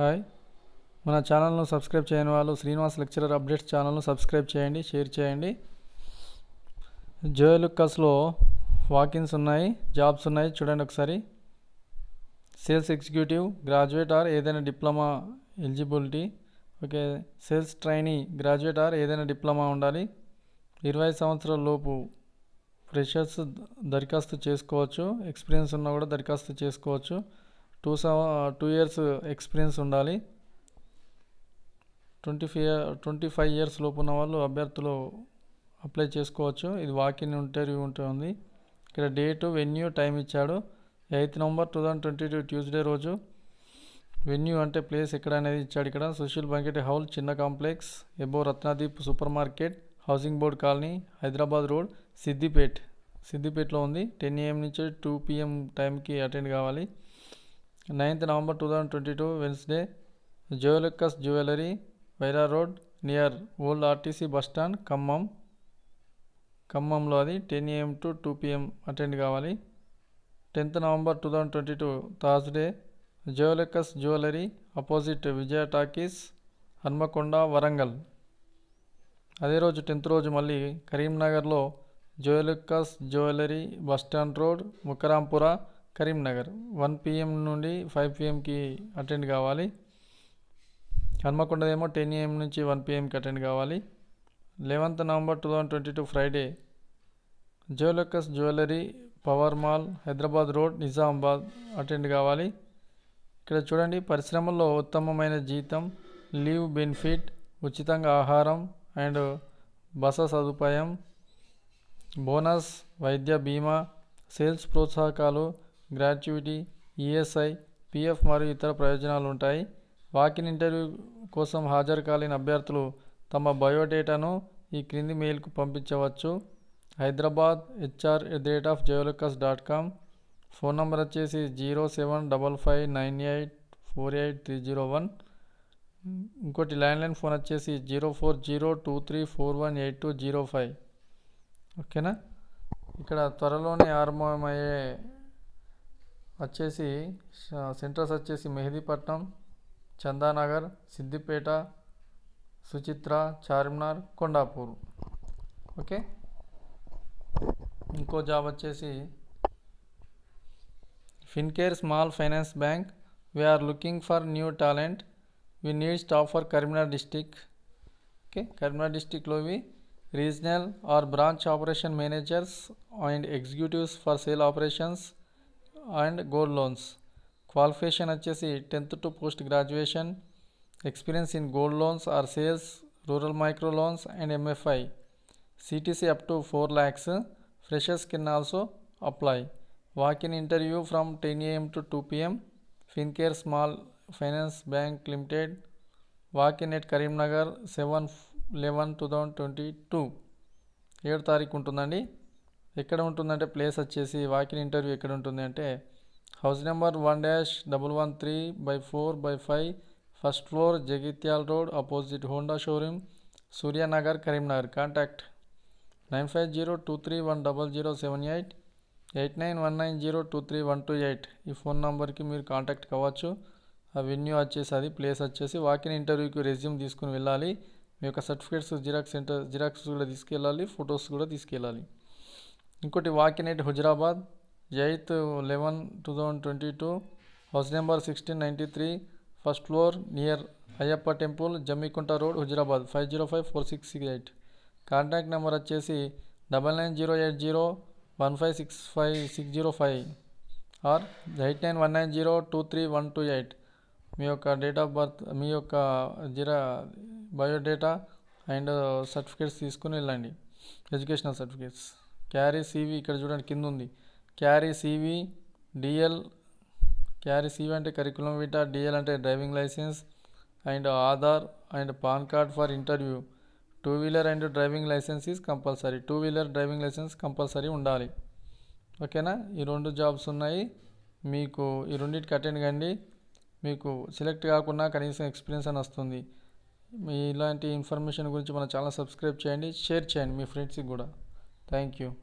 Hi మన ఛానల్ను subscribe చేయని వాళ్ళు శ్రీనివాస్ లెక్చరర్ అప్డేట్స్ ఛానల్ను సబ్స్క్రైబ్ చేయండి షేర్ చేయండి జోయలుక్కస్లో వాకిన్స్ ఉన్నాయి జాబ్స్ ఉన్నాయి చూడండి ఒకసారి సేల్స్ ఎగ్జిక్యూటివ్ గ్రాడ్యుయేట్ ఆర్ ఏదైనా diploma eligibility okay sales trainee graduate or ఏదైనా డిప్లొమా ఉండాలి ఇరవై సంవత్సరాల లోపు ఫ్రెషర్స్ దరఖాస్తు చేసుకోవచ్చు ఎక్స్పీరియన్స్ ఉన్నా కూడా దరఖాస్తు చేసుకోవచ్చు టూ టూ ఇయర్స్ ఎక్స్పీరియన్స్ ఉండాలి twenty five twenty five years లోపు ఉన్న వాళ్ళు అభ్యర్థులు అప్లై చేసుకోవచ్చు ఇది వాకిన్ ఇంటర్వ్యూ ఉంటుంది ఇక్కడ డేటు వెన్యూ టైం ఇచ్చాడు eighth November two thousand twenty two Tuesday రోజు వెన్యూ అంటే ప్లేస్ ఎక్కడ అనేది ఇచ్చాడు ఇక్కడ సుశీల్ బంకెట్ హౌల్ చిన్న complex above Ratnadeep super market housing board colony Hyderabad road Siddipet సిద్దిపేటలో ఉంది టెన్ ఏఎం నుంచి టూ పిఎం టైంకి అటెండ్ కావాలి ninth November two thousand twenty two Wednesday Joyalukkas jewellery Wyra road near old RTC bus stand Khammam ఖమ్మంలో అది ten AM to two PM attend కావాలి tenth November two thousand twenty two Thursday Joyalukkas jewellery opposite Vijaya talkies Hanamkonda Warangal అదే రోజు టెన్త్ రోజు మళ్ళీ కరీంనగర్లో Joyalukkas jewellery bus stand road Mukarampura Karimnagar one PM నుండి ఫైవ్ పిఎంకి అటెండ్ కావాలి హనుమకొండదేమో టెన్ ఏఎం నుంచి వన్ పిఎంకి అటెండ్ కావాలి eleventh November two thousand twenty two Friday Joyalukkas jewellery power mall Hyderabad road Nizamabad attend కావాలి ఇక్కడ చూడండి పరిశ్రమల్లో ఉత్తమమైన జీతం లీవ్ బెనిఫిట్ ఉచితంగా ఆహారం అండ్ బస సదుపాయం బోనస్ వైద్య బీమా సేల్స్ ప్రోత్సాహకాలు గ్రాట్యుటీ ఈఎస్ఐ పిఎఫ్ మరియు ఇతర ప్రయోజనాలు ఉంటాయి వాకిన్ ఇంటర్వ్యూ కోసం హాజరు కాలిన అభ్యర్థులు తమ బయోడేటాను ఈ క్రింది మెయిల్కు పంపించవచ్చు Hyderabad HR at the rate of Joyalukkas dot com phone number వచ్చేసి zero seven double five nine eight four eight three zero one ఇంకోటి ల్యాండ్లైన్ ఫోన్ వచ్చేసి zero four zero two three four one eight two zero five ఓకేనా ఇక్కడ త్వరలోనే ఆరంభమయ్యే centres वे मेहदीपट चंदा नगर Siddipet सुचित्र चारमार कोापूर okay इंको जाबे Fincare small finance bank we are looking for new talent we need staff for करी district okay करी district regional or branch operation managers and executive for sale operation and gold loans qualification వచ్చేసి tenth to post graduation experience in gold loans or sales rural micro loans and MFI CTC up to four lakhs freshers can also apply walk in interview from ten AM to two PM Fincare small finance bank limited walk in at Karimnagar seven eleven two thousand twenty two ఏడు తారీఖు ఉంటుందండి ఎక్కడ ఉంటుందంటే place వచ్చేసి walk in interview ఎక్కడ ఉంటుంది అంటే house number one dash double one three by four by five first floor Jagtial road opposite Honda showroom Suryanagar Karimnagar contact nine five zero two three one double zero seven eight eight nine one nine zero two three one two eight ఈ phone నెంబర్కి మీరు contact కావచ్చు ఆ venue వచ్చేసి అది place వచ్చేసి walk-in ఇంటర్వ్యూకి resume తీసుకుని వెళ్ళాలి మీ యొక్క సర్టిఫికేట్స్ జిరాక్స్ ఇంటర్ జిరాక్స్ కూడా తీసుకెళ్ళాలి ఫొటోస్ కూడా తీసుకెళ్ళాలి ఇంకోటి walk in at Huzurabad eighth eleven two thousand twenty two house number sixteen ninety three first floor near Ayyappa temple Jammikunta road Huzurabad five zero five four six six eight contact number వచ్చేసి double nine zero eight zero one five six five six zero five or eight nine one nine zero two three one two eight మీ యొక్క date of birth మీ యొక్క జీరా biodata and certificates తీసుకుని వెళ్ళండి educational certificates carry CV ఇక్కడ చూడండి కింద ఉంది carry CV DL carry CV అంటే కరికులం విటా డిఎల్ అంటే driving licence and Aadhaar and PAN card for interview two wheeler and driving licence is compulsory two wheeler driving licence compulsory ఉండాలి ఓకేనా ఈ రెండు జాబ్స్ ఉన్నాయి మీకు ఈ రెండింటికి అటెండ్ కండి మీకు సెలెక్ట్ కాకుండా కనీసం ఎక్స్పీరియన్స్ అని వస్తుంది మీ ఇలాంటి ఇన్ఫర్మేషన్ గురించి మన ఛానల్ సబ్స్క్రైబ్ చేయండి షేర్ చేయండి మీ ఫ్రెండ్స్కి కూడా Thank you.